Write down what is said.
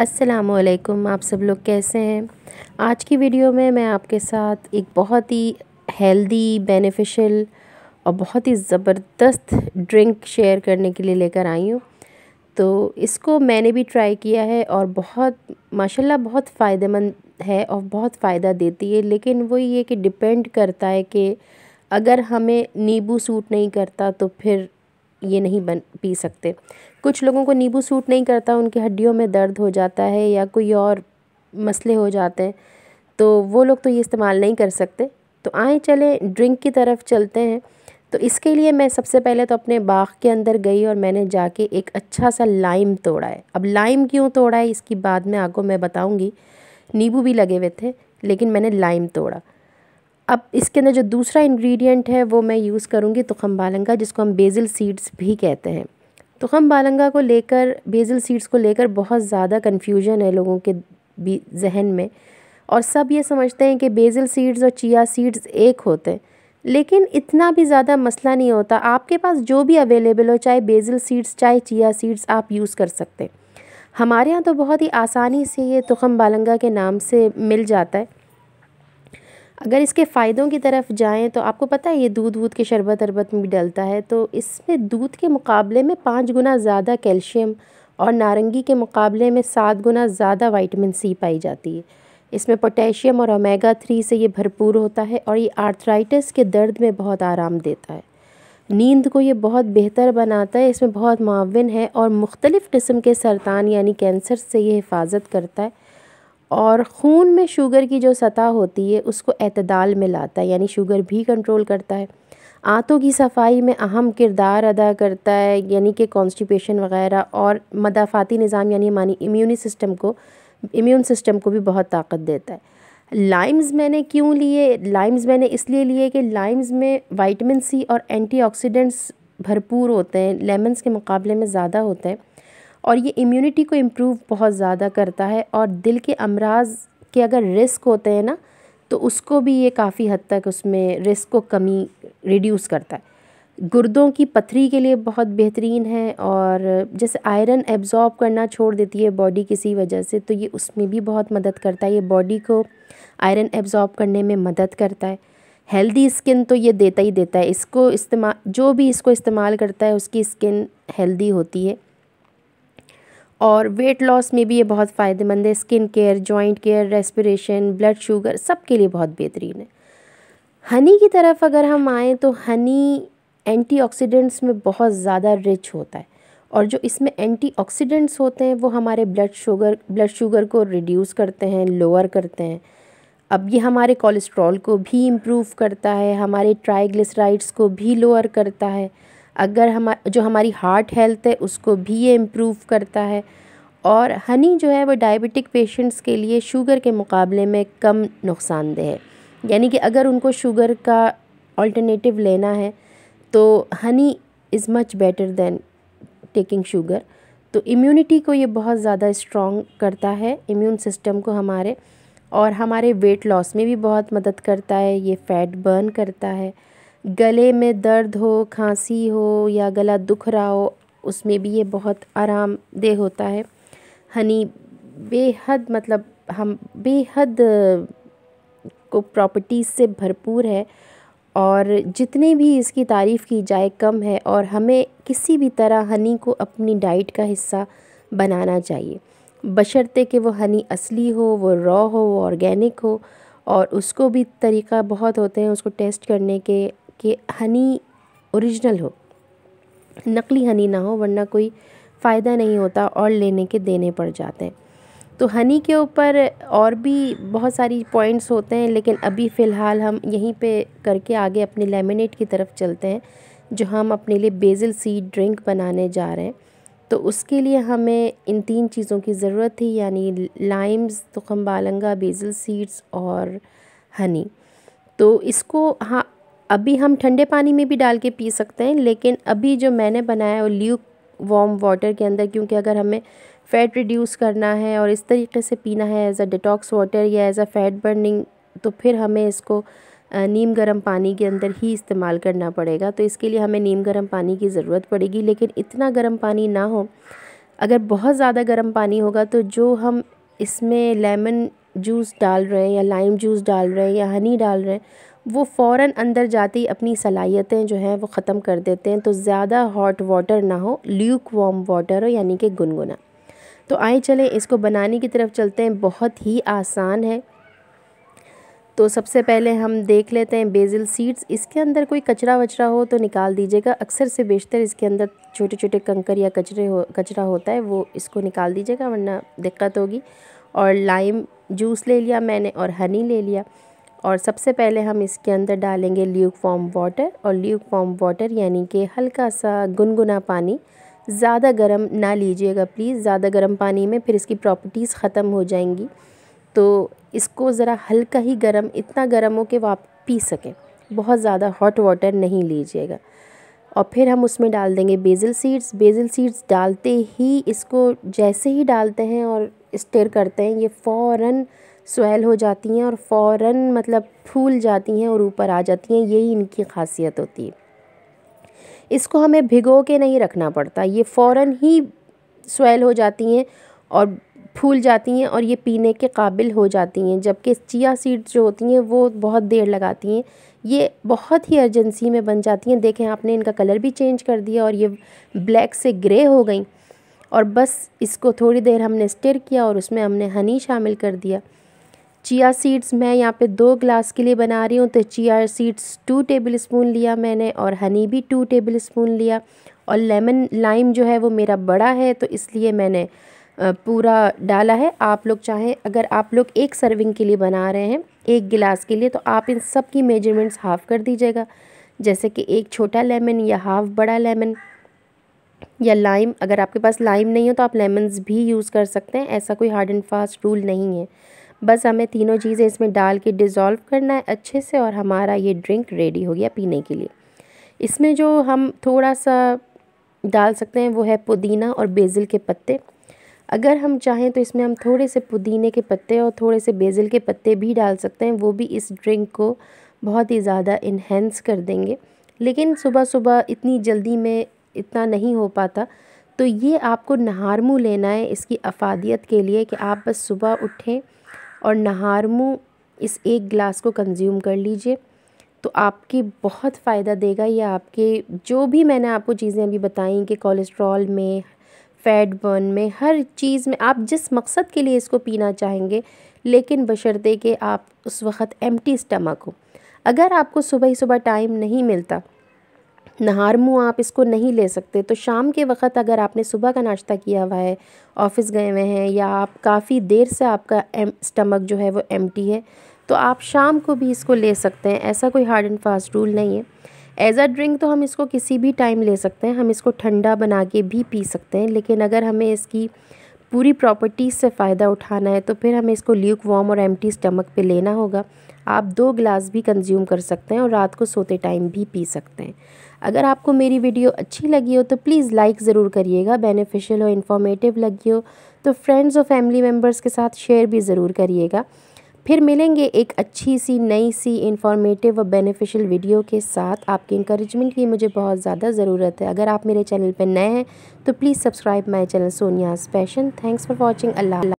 असलकुम आप सब लोग कैसे हैं आज की वीडियो में मैं आपके साथ एक बहुत ही हेल्दी बेनिफिशियल और बहुत ही ज़बरदस्त ड्रिंक शेयर करने के लिए लेकर आई हूँ तो इसको मैंने भी ट्राई किया है और बहुत माशाल्लाह बहुत फ़ायदेमंद है और बहुत फ़ायदा देती है लेकिन वो ये कि डिपेंड करता है कि अगर हमें नींबू सूट नहीं करता तो फिर ये नहीं बन पी सकते कुछ लोगों को नींबू सूट नहीं करता उनकी हड्डियों में दर्द हो जाता है या कोई और मसले हो जाते हैं तो वो लोग तो ये इस्तेमाल नहीं कर सकते तो आए चले ड्रिंक की तरफ चलते हैं तो इसके लिए मैं सबसे पहले तो अपने बाग के अंदर गई और मैंने जाके एक अच्छा सा लाइम तोड़ा है अब लाइम क्यों तोड़ा है इसकी बाद में आपको मैं बताऊँगी नींबू भी लगे हुए थे लेकिन मैंने लाइम तोड़ा अब इसके अंदर जो दूसरा इंग्रेडिएंट है वो मैं यूज़ करूँगी तुखम बालंगा जिसको हम बेज़ल सीड्स भी कहते हैं तुखम बालंगा को लेकर बेजल सीड्स को लेकर बहुत ज़्यादा कन्फ्यूजन है लोगों के भी जहन में और सब ये समझते हैं कि बेजल सीड्स और चिया सीड्स एक होते हैं लेकिन इतना भी ज़्यादा मसला नहीं होता आपके पास जो भी अवेलेबल हो चाहे बेजल सीड्स चाहे चिया सीड्स आप यूज़ कर सकते हैं हमारे यहाँ तो बहुत ही आसानी से ये तुखम बालंगा के नाम से मिल जाता है अगर इसके फ़ायदों की तरफ जाएँ तो आपको पता है ये दूध वूध के शरबत अरबत में भी डलता है तो इसमें दूध के मुकाबले में पाँच गुना ज़्यादा कैल्शियम और नारंगी के मुकाबले में सात गुना ज़्यादा वाइटमिन सी पाई जाती है इसमें पोटेशियम और ओमेगा थ्री से ये भरपूर होता है और ये आर्थराइटिस के दर्द में बहुत आराम देता है नींद को ये बहुत बेहतर बनाता है इसमें बहुत मावन है और मुख्तलिफ़ किस्म के सरतान यानी कैंसर से ये हिफाजत करता है और खून में शुगर की जो सतह होती है उसको अतदाल में लाता है यानी शुगर भी कंट्रोल करता है आंतों की सफाई में अहम किरदार अदा करता है यानी कि कॉन्स्टिपेशन वगैरह और मदाफ़ाती निज़ाम यानी हमारी इम्यूनी सिस्टम को इम्यून सिस्टम को भी बहुत ताकत देता है लाइम्स मैंने क्यों लिए लाइम्स मैंने इसलिए लिए कि लाइम्स में वाइटमिन सी और एंटीऑक्सीडेंट्स भरपूर होते हैं लेमन्स के मुकाबले में ज़्यादा होते हैं और ये इम्यूनिटी को इम्प्रूव बहुत ज़्यादा करता है और दिल के अमराज के अगर रिस्क होते हैं ना तो उसको भी ये काफ़ी हद तक उसमें रिस्क को कमी रिड्यूस करता है गुर्दों की पथरी के लिए बहुत बेहतरीन है और जैसे आयरन एब्ज़ॉर्ब करना छोड़ देती है बॉडी किसी वजह से तो ये उसमें भी बहुत मदद करता है ये बॉडी को आयरन एब्ज़ॉर्ब करने में मदद करता है हेल्दी स्किन तो ये देता ही देता है इसको इस्तेमाल जो भी इसको इस्तेमाल करता है उसकी स्किन हेल्दी होती है और वेट लॉस में भी ये बहुत फ़ायदेमंद है skin care joint care respiration blood sugar सब के लिए बहुत बेहतरीन है हनी की तरफ अगर हम आएँ तो हनी एंटीऑक्सीडेंट्स में बहुत ज़्यादा रिच होता है और जो इसमें एंटीऑक्सीडेंट्स होते हैं वो हमारे ब्लड शुगर ब्लड शुगर को रिड्यूस करते हैं लोअर करते हैं अब ये हमारे कोलेस्ट्रॉल को भी इम्प्रूव करता है हमारे ट्राइग्लिसराइड्स को भी लोअर करता है अगर हम जो हमारी हार्ट हेल्थ है उसको भी ये इम्प्रूव करता है और हनी जो है वो डायबिटिक पेशेंट्स के लिए शुगर के मुकाबले में कम नुकसानदेह है यानी कि अगर उनको शुगर का अल्टरनेटिव लेना है तो honey is much better than taking sugar तो इम्यूनिटी को ये बहुत ज़्यादा स्ट्रॉन्ग करता है इम्यून सिस्टम को हमारे और हमारे वेट लॉस में भी बहुत मदद करता है ये फ़ैट बर्न करता है गले में दर्द हो खांसी हो या गला दुख रहा हो उसमें भी ये बहुत आरामदेह होता है हनी बेहद मतलब हम बेहद को प्रॉपर्टीज़ से भरपूर है और जितने भी इसकी तारीफ़ की जाए कम है और हमें किसी भी तरह हनी को अपनी डाइट का हिस्सा बनाना चाहिए बशर्ते कि वो हनी असली हो वो रॉ हो वो ऑर्गेनिक हो और उसको भी तरीका बहुत होते हैं उसको टेस्ट करने के कि हनी ओरिजिनल हो नकली हनी ना हो वरना कोई फ़ायदा नहीं होता और लेने के देने पड़ जाते हैं तो हनी के ऊपर और भी बहुत सारी पॉइंट्स होते हैं लेकिन अभी फ़िलहाल हम यहीं पे करके आगे अपने लेमिनेट की तरफ चलते हैं जो हम अपने लिए बेजल सीड ड्रिंक बनाने जा रहे हैं तो उसके लिए हमें इन तीन चीज़ों की ज़रूरत थी यानी लाइम्स तुखम बालंगा बेजल सीड्स और हनी तो इसको हाँ अभी हम ठंडे पानी में भी डाल के पी सकते हैं लेकिन अभी जो मैंने बनाया वो ल्यूक वार्म वाटर के अंदर क्योंकि अगर हमें फ़ैट रिड्यूस करना है और इस तरीके से पीना है एज़ अ डिटॉक्स वाटर या एज़ अ फ़ैट बर्निंग तो फिर हमें इसको नीम गर्म पानी के अंदर ही इस्तेमाल करना पड़ेगा तो इसके लिए हमें नीम गर्म पानी की ज़रूरत पड़ेगी लेकिन इतना गर्म पानी ना हो अगर बहुत ज़्यादा गर्म पानी होगा तो जो हम इसमें लेमन जूस डाल रहे हैं या लाइम जूस डाल रहे हैं या हनी डाल रहे हैं वो फ़ौर अंदर जाते ही अपनी सलाहियतें जो हैं वो ख़त्म कर देते हैं तो ज़्यादा हॉट वाटर ना हो ल्यूक वार्म वाटर हो यानी कि गुनगुना तो आए चलें इसको बनाने की तरफ चलते हैं बहुत ही आसान है तो सबसे पहले हम देख लेते हैं बेजल सीड्स इसके अंदर कोई कचरा वचरा हो तो निकाल दीजिएगा अक्सर से बेशतर इसके अंदर छोटे छोटे कंकर या कचरे हो कचरा होता है वो इसको निकाल दीजिएगा वरना दिक्कत होगी और लाइम जूस ले लिया मैंने और हनी ले लिया और सबसे पहले हम इसके अंदर डालेंगे ल्यूक फॉर्म वाटर और ल्यूक फॉर्म वाटर यानी कि हल्का सा गुनगुना पानी ज़्यादा गर्म ना लीजिएगा प्लीज़ ज़्यादा गर्म पानी में फिर इसकी प्रॉपर्टीज़ ख़त्म हो जाएंगी तो इसको ज़रा हल्का ही गर्म इतना गर्म हो कि वह आप पी सकें बहुत ज़्यादा हॉट वाटर नहीं लीजिएगा और फिर हम उसमें डाल देंगे बेज़ल सीड्स बेज़ल सीड्स डालते ही इसको जैसे ही डालते हैं और स्टेर करते हैं ये फ़ौरन स्वेल हो जाती हैं और फ़ौर मतलब फूल जाती हैं और ऊपर आ जाती हैं यही इनकी खासियत होती है इसको हमें भिगो के नहीं रखना पड़ता ये फ़ौर ही स्वेल हो जाती हैं और फूल जाती हैं और ये पीने के काबिल हो जाती हैं जबकि चिया सीड्स जो होती हैं वो बहुत देर लगाती हैं ये बहुत ही अर्जेंसी में बन जाती हैं देखें आपने इनका कलर भी चेंज कर दिया और ये ब्लैक से ग्रे हो गई और बस इसको थोड़ी देर हमने स्टिर किया और उसमें हमने हनी शामिल कर दिया चिया सीड्स मैं यहाँ पे दो ग्लास के लिए बना रही हूँ तो chia seeds two tablespoon लिया मैंने और हनी भी टू टेबल स्पून लिया और लेमन लाइम जो है वो मेरा बड़ा है तो इसलिए मैंने पूरा डाला है आप लोग चाहें अगर आप लोग एक सर्विंग के लिए बना रहे हैं एक गिलास के लिए तो आप इन सब की मेजरमेंट्स हाफ़ कर दीजिएगा जैसे कि एक छोटा लेमन या हाफ़ बड़ा लेमन या लाइम अगर आपके पास लाइम नहीं हो तो आप लेमन्स भी यूज़ कर सकते हैं ऐसा कोई हार्ड एंड फास्ट रूल नहीं है बस हमें तीनों चीज़ें इसमें डाल के डिज़ोल्व करना है अच्छे से और हमारा ये ड्रिंक रेडी हो गया पीने के लिए इसमें जो हम थोड़ा सा डाल सकते हैं वो है पुदीना और बेजल के पत्ते अगर हम चाहें तो इसमें हम थोड़े से पुदीने के पत्ते और थोड़े से बेजल के पत्ते भी डाल सकते हैं वो भी इस ड्रिंक को बहुत ही ज़्यादा इन्हेंस कर देंगे लेकिन सुबह सुबह इतनी जल्दी में इतना नहीं हो पाता तो ये आपको नहार मुँह लेना है इसकी अफादियत के लिए कि आप बस सुबह उठें और नहारमू इस एक गिलास को कंज्यूम कर लीजिए तो आपके बहुत फ़ायदा देगा ये आपके जो भी मैंने आपको चीज़ें अभी बताई कि कोलेस्ट्रॉल में फैट बर्न में हर चीज़ में आप जिस मकसद के लिए इसको पीना चाहेंगे लेकिन बशर्ते कि आप उस वक़्त एम्प्टी स्टमक हो अगर आपको सुबह ही सुबह टाइम नहीं मिलता नहार मुँह आप इसको नहीं ले सकते तो शाम के वक्त अगर आपने सुबह का नाश्ता किया हुआ है ऑफ़िस गए हुए हैं या आप काफ़ी देर से आपका एम स्टमक जो है वो एम है तो आप शाम को भी इसको ले सकते हैं ऐसा कोई हार्ड एंड फास्ट रूल नहीं है एज आ ड्रिंक तो हम इसको किसी भी टाइम ले सकते हैं हम इसको ठंडा बना के भी पी सकते हैं लेकिन अगर हमें इसकी पूरी प्रॉपर्टीज़ से फ़ायदा उठाना है तो फिर हमें इसको ल्यूक वॉम और एम्प्टी स्टमक पे लेना होगा आप दो ग्लास भी कंज्यूम कर सकते हैं और रात को सोते टाइम भी पी सकते हैं अगर आपको मेरी वीडियो अच्छी लगी हो तो प्लीज़ लाइक ज़रूर करिएगा बेनिफिशियल हो इन्फॉर्मेटिव लगी हो तो फ्रेंड्स और फैमिली मेम्बर्स के साथ शेयर भी ज़रूर करिएगा फिर मिलेंगे एक अच्छी सी नई सी इन्फॉर्मेटिव व बेनिफिशियल वीडियो के साथ आपके इंकरेजमेंट की मुझे बहुत ज़्यादा ज़रूरत है अगर आप मेरे चैनल पर नए हैं तो please subscribe my channel Sonia's fashion thanks for watching Allah